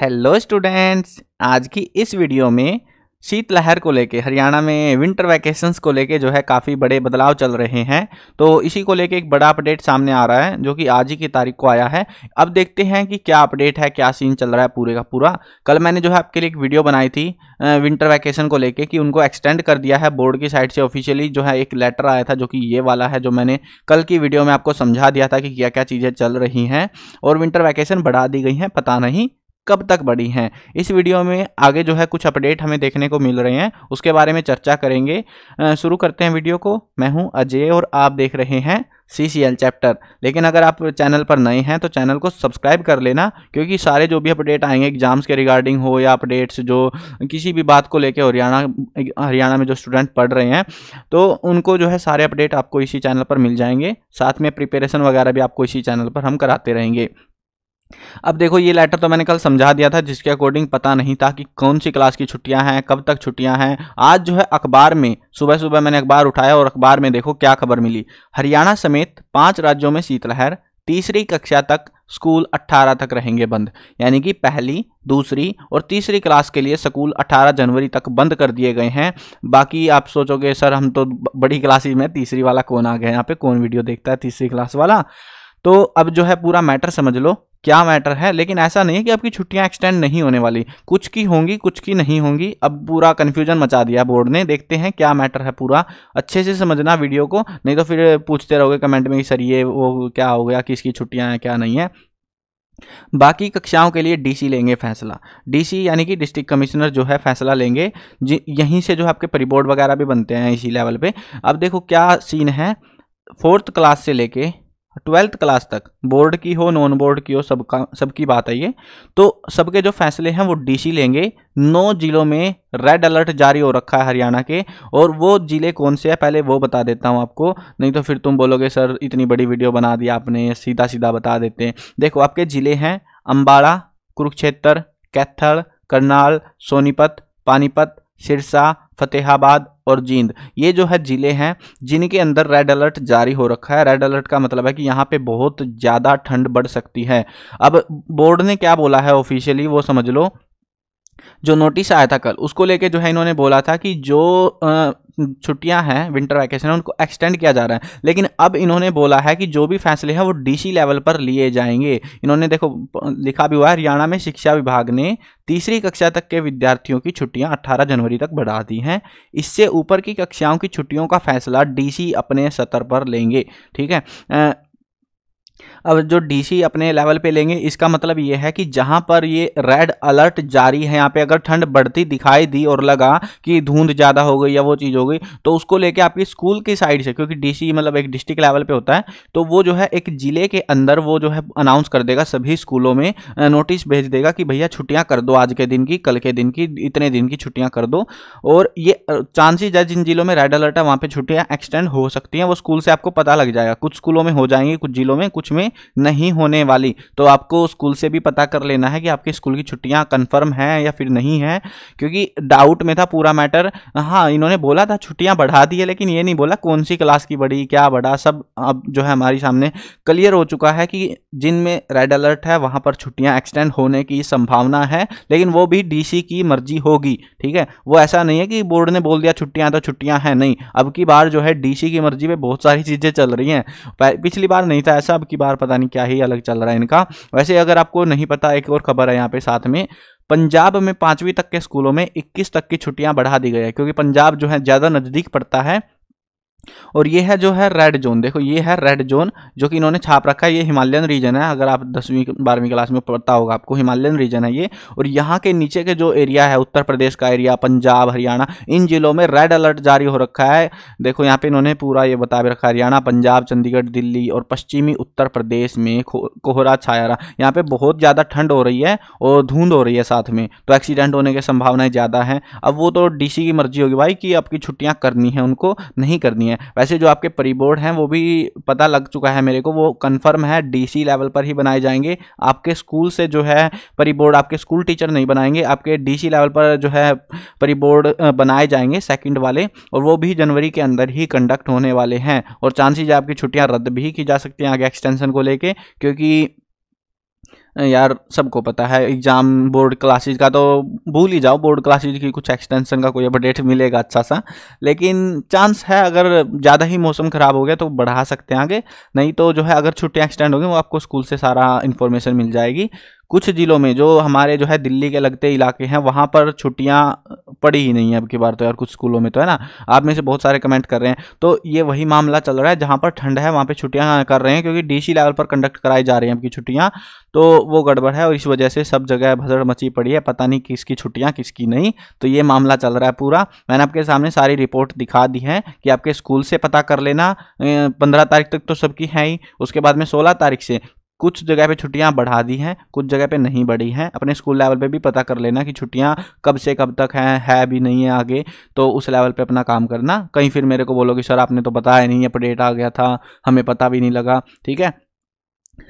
hello students आज की इस वीडियो में शीतलहर को लेके हरियाणा में विंटर वैकेशंस को लेके जो है काफ़ी बड़े बदलाव चल रहे हैं तो इसी को लेके एक बड़ा अपडेट सामने आ रहा है जो कि आज ही की तारीख को आया है अब देखते हैं कि क्या अपडेट है क्या सीन चल रहा है पूरे का पूरा कल मैंने जो है आपके लिए एक वीडियो बनाई थी विंटर वैकेशन को लेकर कि उनको एक्सटेंड कर दिया है बोर्ड की साइड से ऑफिशियली जो है एक लेटर आया था जो कि ये वाला है जो मैंने कल की वीडियो में आपको समझा दिया था कि क्या क्या चीज़ें चल रही हैं और विंटर वैकेशन बढ़ा दी गई हैं पता नहीं कब तक बढ़ी हैं इस वीडियो में आगे जो है कुछ अपडेट हमें देखने को मिल रहे हैं उसके बारे में चर्चा करेंगे शुरू करते हैं वीडियो को मैं हूं अजय और आप देख रहे हैं सी सी एल चैप्टर लेकिन अगर आप चैनल पर नए हैं तो चैनल को सब्सक्राइब कर लेना क्योंकि सारे जो भी अपडेट आएंगे एग्जाम्स के रिगार्डिंग हो या अपडेट्स जो किसी भी बात को लेकर हरियाणा हरियाणा में जो स्टूडेंट पढ़ रहे हैं तो उनको जो है सारे अपडेट आपको इसी चैनल पर मिल जाएंगे साथ में प्रिपेरेशन वगैरह भी आपको इसी चैनल पर हम कराते रहेंगे अब देखो ये लेटर तो मैंने कल समझा दिया था जिसके अकॉर्डिंग पता नहीं था कि कौन सी क्लास की छुट्टियां हैं कब तक छुट्टियां हैं आज जो है अखबार में सुबह सुबह मैंने अखबार उठाया और अखबार में देखो क्या खबर मिली हरियाणा समेत पांच राज्यों में शीतलहर तीसरी कक्षा तक स्कूल 18 तक रहेंगे बंद यानी कि पहली दूसरी और तीसरी क्लास के लिए स्कूल 18 जनवरी तक बंद कर दिए गए हैं बाकी आप सोचोगे सर हम तो बड़ी क्लास ही में तीसरी वाला कौन आ गया यहाँ पे कौन वीडियो देखता है तीसरी क्लास वाला तो अब जो है पूरा मैटर समझ लो क्या मैटर है लेकिन ऐसा नहीं है कि आपकी छुट्टियां एक्सटेंड नहीं होने वाली कुछ की होंगी कुछ की नहीं होंगी अब पूरा कन्फ्यूजन मचा दिया बोर्ड ने देखते हैं क्या मैटर है पूरा अच्छे से समझना वीडियो को नहीं तो फिर पूछते रहोगे कमेंट में कि सर ये वो क्या हो गया किसकी छुट्टियाँ हैं क्या नहीं है बाकी कक्षाओं के लिए डीसी लेंगे फैसला डीसी यानी कि डिस्ट्रिक्ट कमिश्नर जो है फैसला लेंगे यहीं से जो आपके परिबोर्ड वगैरह भी बनते हैं इसी लेवल पे अब देखो क्या सीन है फोर्थ क्लास से लेके ट्वेल्थ क्लास तक बोर्ड की हो नॉन बोर्ड की हो सबका सबकी बात है ये तो सबके जो फैसले हैं वो डीसी लेंगे नौ जिलों में रेड अलर्ट जारी हो रखा है हरियाणा के और वो ज़िले कौन से हैं पहले वो बता देता हूँ आपको नहीं तो फिर तुम बोलोगे सर इतनी बड़ी वीडियो बना दी आपने सीधा सीधा बता देते हैं देखो आपके ज़िले हैं अम्बाड़ा कुरुक्षेत्र कैथल करनाल सोनीपत पानीपत सिरसा फतेहाबाद और जींद ये जो है ज़िले हैं जिनके अंदर रेड अलर्ट जारी हो रखा है रेड अलर्ट का मतलब है कि यहाँ पे बहुत ज़्यादा ठंड बढ़ सकती है अब बोर्ड ने क्या बोला है ऑफिशियली वो समझ लो जो नोटिस आया था कल उसको लेके जो है इन्होंने बोला था कि जो छुट्टियां हैं विंटर वैकेशन है उनको एक्सटेंड किया जा रहा है लेकिन अब इन्होंने बोला है कि जो भी फैसले हैं वो डीसी लेवल पर लिए जाएंगे इन्होंने देखो लिखा भी हुआ है हरियाणा में शिक्षा विभाग ने तीसरी कक्षा तक के विद्यार्थियों की छुट्टियां 18 जनवरी तक बढ़ा दी हैं इससे ऊपर की कक्षाओं की छुट्टियों का फैसला डीसी अपने स्तर पर लेंगे ठीक है अब जो डीसी अपने लेवल पे लेंगे इसका मतलब ये है कि जहां पर ये रेड अलर्ट जारी है यहाँ पे अगर ठंड बढ़ती दिखाई दी और लगा कि धुंध ज़्यादा हो गई या वो चीज़ हो गई तो उसको लेके आपकी स्कूल की साइड से क्योंकि डीसी मतलब एक डिस्ट्रिक्ट लेवल पे होता है तो वो जो है एक ज़िले के अंदर वो जो है अनाउंस कर देगा सभी स्कूलों में नोटिस भेज देगा कि भैया छुट्टियाँ कर दो आज के दिन की कल के दिन की इतने दिन की छुट्टियाँ कर दो और ये चांसेज है जिन जिलों में रेड अलर्ट है वहाँ पर छुट्टियाँ एक्सटेंड हो सकती हैं वो स्कूल से आपको पता लग जाएगा कुछ स्कूलों में हो जाएंगी कुछ जिलों में कुछ में नहीं होने वाली तो आपको स्कूल से भी पता कर लेना है कि आपके स्कूल की छुट्टियां कंफर्म हैं या फिर नहीं है क्योंकि डाउट में था पूरा मैटर हाँ इन्होंने बोला था छुट्टियां बढ़ा दी है लेकिन ये नहीं बोला कौन सी क्लास की बढ़ी क्या बढ़ा सब अब जो है हमारे सामने क्लियर हो चुका है कि जिनमें रेड अलर्ट है वहाँ पर छुट्टियाँ एक्सटेंड होने की संभावना है लेकिन वो भी डी की मर्जी होगी ठीक है वो ऐसा नहीं है कि बोर्ड ने बोल दिया छुट्टियाँ तो छुट्टियाँ हैं नहीं अब की बार जो है डी की मर्जी में बहुत सारी चीज़ें चल रही हैं पिछली बार नहीं था ऐसा अब की बार पता नहीं क्या ही अलग चल रहा है इनका वैसे अगर आपको नहीं पता एक और खबर है यहाँ पे साथ में पंजाब में पाँचवीं तक के स्कूलों में 21 तक की छुट्टियां बढ़ा दी गई है क्योंकि पंजाब जो है ज़्यादा नज़दीक पड़ता है और ये है जो है रेड जोन देखो ये है रेड जोन जो कि इन्होंने छाप रखा है ये हिमालयन रीजन है अगर आप दसवीं बारहवीं क्लास में पढ़ता होगा आपको हिमालयन रीजन है ये और यहाँ के नीचे के जो एरिया है उत्तर प्रदेश का एरिया पंजाब हरियाणा इन जिलों में रेड अलर्ट जारी हो रखा है देखो यहाँ पे इन्होंने पूरा ये बता भी रखा हरियाणा पंजाब चंडीगढ़ दिल्ली और पश्चिमी उत्तर प्रदेश में कोहरा छाया रहा यहाँ पर बहुत ज़्यादा ठंड हो रही है और धुंध हो रही है साथ में तो एक्सीडेंट होने की संभावनाएं ज़्यादा हैं अब वो तो डी की मर्जी होगी भाई कि आपकी छुट्टियाँ करनी है उनको नहीं करनी है है वैसे जो आपके प्री बोर्ड हैं वो भी पता लग चुका है मेरे को वो कन्फर्म है डीसी लेवल पर ही बनाए जाएंगे आपके स्कूल से जो है प्री बोर्ड आपके स्कूल टीचर नहीं बनाएंगे आपके डीसी लेवल पर जो है प्री बोर्ड बनाए जाएंगे सेकेंड वाले और वो भी जनवरी के अंदर ही कंडक्ट होने वाले हैं और चांसेज आपकी छुट्टियाँ रद्द भी की जा सकती हैं आगे एक्सटेंशन को लेके क्योंकि यार सबको पता है एग्ज़ाम बोर्ड क्लासेज का तो भूल ही जाओ बोर्ड क्लासेज की कुछ एक्सटेंशन का कोई अपडेट मिलेगा अच्छा सा लेकिन चांस है अगर ज़्यादा ही मौसम ख़राब हो गया तो बढ़ा सकते हैं आगे नहीं तो जो है अगर छुट्टियाँ एक्सटेंड होगी वो आपको स्कूल से सारा इन्फॉर्मेशन मिल जाएगी कुछ ज़िलों में जो हमारे जो है दिल्ली के लगते इलाके हैं वहाँ पर छुट्टियाँ पड़ी ही नहीं है अब की बार तो यार कुछ स्कूलों में तो है ना आप में से बहुत सारे कमेंट कर रहे हैं तो ये वही मामला चल रहा है जहाँ पर ठंड है वहाँ पर छुट्टियाँ कर रहे हैं क्योंकि डी लेवल पर कंडक्ट कराई जा रही हैं अब की छुट्टियाँ तो वो गड़बड़ है और इस वजह से सब जगह भजड़ मची पड़ी है पता नहीं किसकी छुट्टियाँ किसकी नहीं तो ये मामला चल रहा है पूरा मैंने आपके सामने सारी रिपोर्ट दिखा दी है कि आपके स्कूल से पता कर लेना पंद्रह तारीख तक तो सबकी है ही उसके बाद में सोलह तारीख से कुछ जगह पे छुट्टियां बढ़ा दी हैं कुछ जगह पे नहीं बढ़ी हैं अपने स्कूल लेवल पे भी पता कर लेना कि छुट्टियां कब से कब तक हैं है भी नहीं है आगे तो उस लेवल पे अपना काम करना कहीं फिर मेरे को बोलो कि सर आपने तो बताया नहीं अपडेट आ गया था हमें पता भी नहीं लगा ठीक है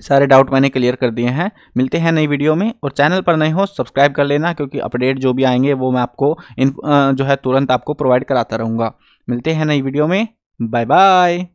सारे डाउट मैंने क्लियर कर दिए हैं मिलते हैं नई वीडियो में और चैनल पर नए हो सब्सक्राइब कर लेना क्योंकि अपडेट जो भी आएंगे वो मैं आपको इन जो है तुरंत आपको प्रोवाइड कराता रहूँगा मिलते हैं नई वीडियो में बाय बाय